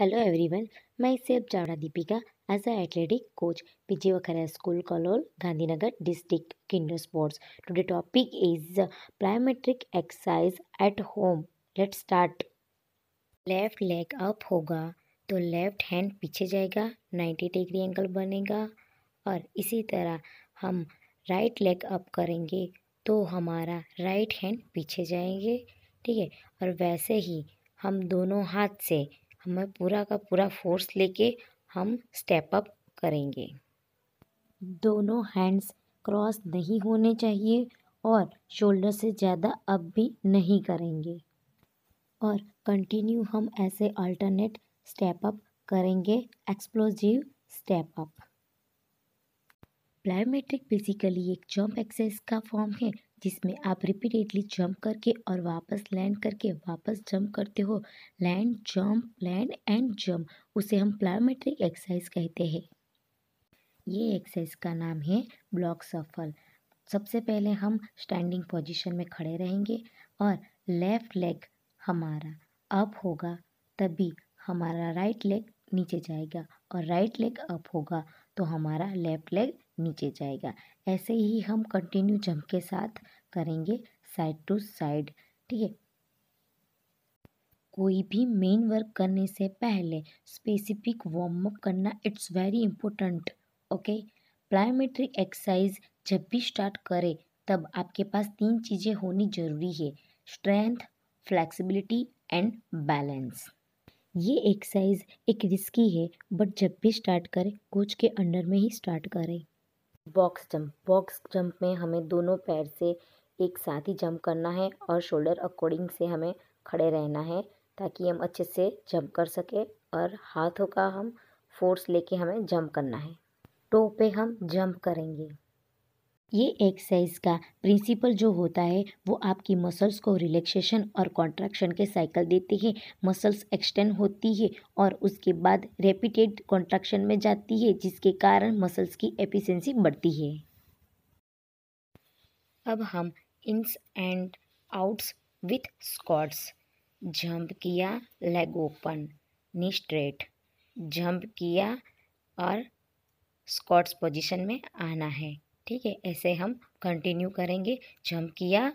hello everyone मैं इससेब Chavda Deepika as a athletic coach PG Vakhra school Kalol Gandhinagar district kinder sports today topic is plyometric exercise at home let start left leg up होगा तो left hand पीछे जाएगा ninety degree angle बनेगा और इसी तरह हम राइट लेग अप करेंगे तो हमारा राइट हैंड पीछे जाएंगे ठीक है और वैसे ही हम दोनों हाथ से हमें पूरा का पूरा फोर्स लेके हम स्टेप अप करेंगे दोनों हैंड्स क्रॉस नहीं होने चाहिए और शोल्डर से ज़्यादा अप भी नहीं करेंगे और कंटिन्यू हम ऐसे अल्टरनेट स्टेप अप करेंगे explosive step up plyometric basically एक जंप एक्सरसाइज का फॉर्म है जिसमें आप रिपीटेडली जंप करके और वापस लैंड करके वापस जंप करते हो land jump land and jump उसे हम प्लायोमेट्रिक एक्सरसाइज कहते हैं ये एक्सरसाइज का नाम है ब्लॉक सफल सबसे पहले हम स्टैंडिंग पोजीशन में खड़े रहेंगे और लेफ़्ट लेग हमारा अप होगा तभी हमारा राइट लेग नीचे जाएगा और राइट लेग अप होगा तो हमारा लेफ़्ट लेग नीचे जाएगा ऐसे ही हम कंटिन्यू जंप के साथ करेंगे साइड टू साइड ठीक है कोई भी मेन वर्क करने से पहले स्पेसिफिक वार्म अप करना it's very important okay plyometric exercise जब भी स्टार्ट करें तब आपके पास तीन चीज़ें होनी जरूरी है स्ट्रेंथ फ्लैक्सिबिलिटी एंड बैलेंस ये एक्सरसाइज एक रिस्की है बट जब भी स्टार्ट करें कोच के अंडर में ही स्टार्ट करें बॉक्स जंप बॉक्स जंप में हमें दोनों पैर से एक साथ ही जंप करना है और शोल्डर अकॉर्डिंग से हमें खड़े रहना है ताकि हम अच्छे से जंप कर सकें और हाथों का हम फोर्स लेके हमें जंप करना है टो पे हम जंप करेंगे ये एक्सरसाइज का प्रिंसिपल जो होता है वो आपकी मसल्स को रिलैक्सेशन और कॉन्ट्रैक्शन के साइकिल देते हैं मसल्स एक्सटेंड होती है और उसके बाद रेपिटेड कॉन्ट्रैक्शन में जाती है जिसके कारण मसल्स की एफिशेंसी बढ़ती है अब हम ins and outs with squats jump किया leg open knee straight jump किया और स्कॉट्स पोजीशन में आना है ठीक है ऐसे हम कंटिन्यू करेंगे जंप किया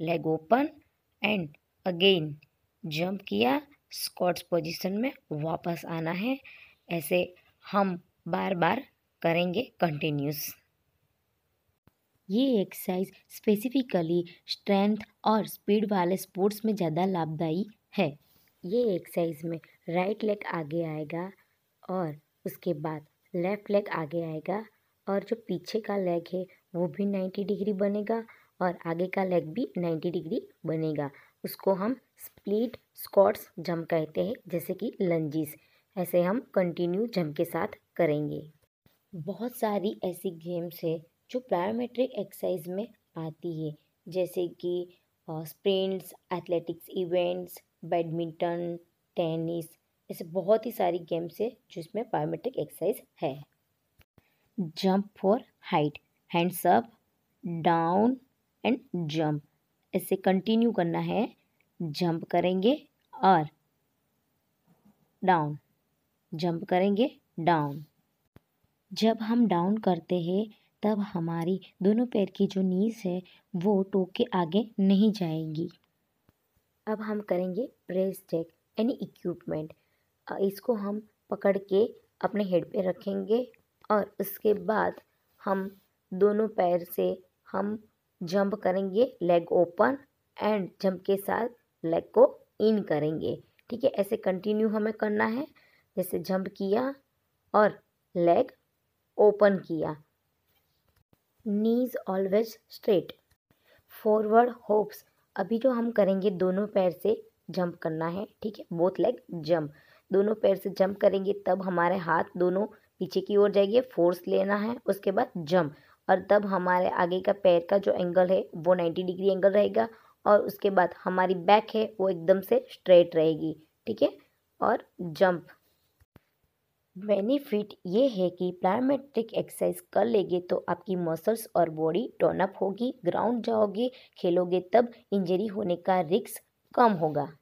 leg open and again jump किया स्कॉट्स पोजीशन में वापस आना है ऐसे हम बार बार करेंगे कंटिन्यूस ये एक्सरसाइज स्पेसिफिकली स्ट्रेंथ और स्पीड वाले स्पोर्ट्स में ज़्यादा लाभदायी है ये एक्सरसाइज में राइट लेग आगे आएगा और उसके बाद लेफ्ट लेग आगे आएगा और जो पीछे का लेग है वो भी नाइन्टी डिग्री बनेगा और आगे का लेग भी नाइन्टी डिग्री बनेगा उसको हम स्प्लिट स्कॉट्स जम कहते हैं जैसे कि लंजिस ऐसे हम कंटिन्यू जम के साथ करेंगे बहुत सारी ऐसी गेम्स है जो प्लायोमेट्रिक एक्सरसाइज में आती है जैसे कि sprints athletics events badminton tennis ऐसे बहुत ही सारी गेम्स है जिसमें बायोमेट्रिक एक्सरसाइज है jump for height hands up down and jump ऐसे कंटिन्यू करना है जंप करेंगे और डाउन जंप करेंगे डाउन जब हम डाउन करते हैं तब हमारी दोनों पैर की जो नीज है वो टो के आगे नहीं जाएंगी अब हम करेंगे प्रेस चेक यानी इक्विपमेंट इसको हम पकड़ के अपने हेड पे रखेंगे और उसके बाद हम दोनों पैर से हम जंप करेंगे लेग ओपन एंड जंप के साथ लेग को इन करेंगे ठीक है ऐसे कंटिन्यू हमें करना है जैसे जंप किया और लेग ओपन किया knees always straight forward hops अभी जो हम करेंगे दोनों पैर से जंप करना है ठीक है बोथ लेग जंप दोनों पैर से जंप करेंगे तब हमारे हाथ दोनों पीछे की ओर जाएंगे फोर्स लेना है उसके बाद जंप और तब हमारे आगे का पैर का जो एंगल है वो नाइन्टी डिग्री एंगल रहेगा और उसके बाद हमारी बैक है वो एकदम से स्ट्रेट रहेगी ठीक है और जंप बेनिफिट ये है कि प्लायोमेट्रिक एक्सरसाइज कर लेंगे तो आपकी मसल्स और बॉडी टोनअप होगी ग्राउंड जाओगे खेलोगे तब इंजरी होने का रिक्स कम होगा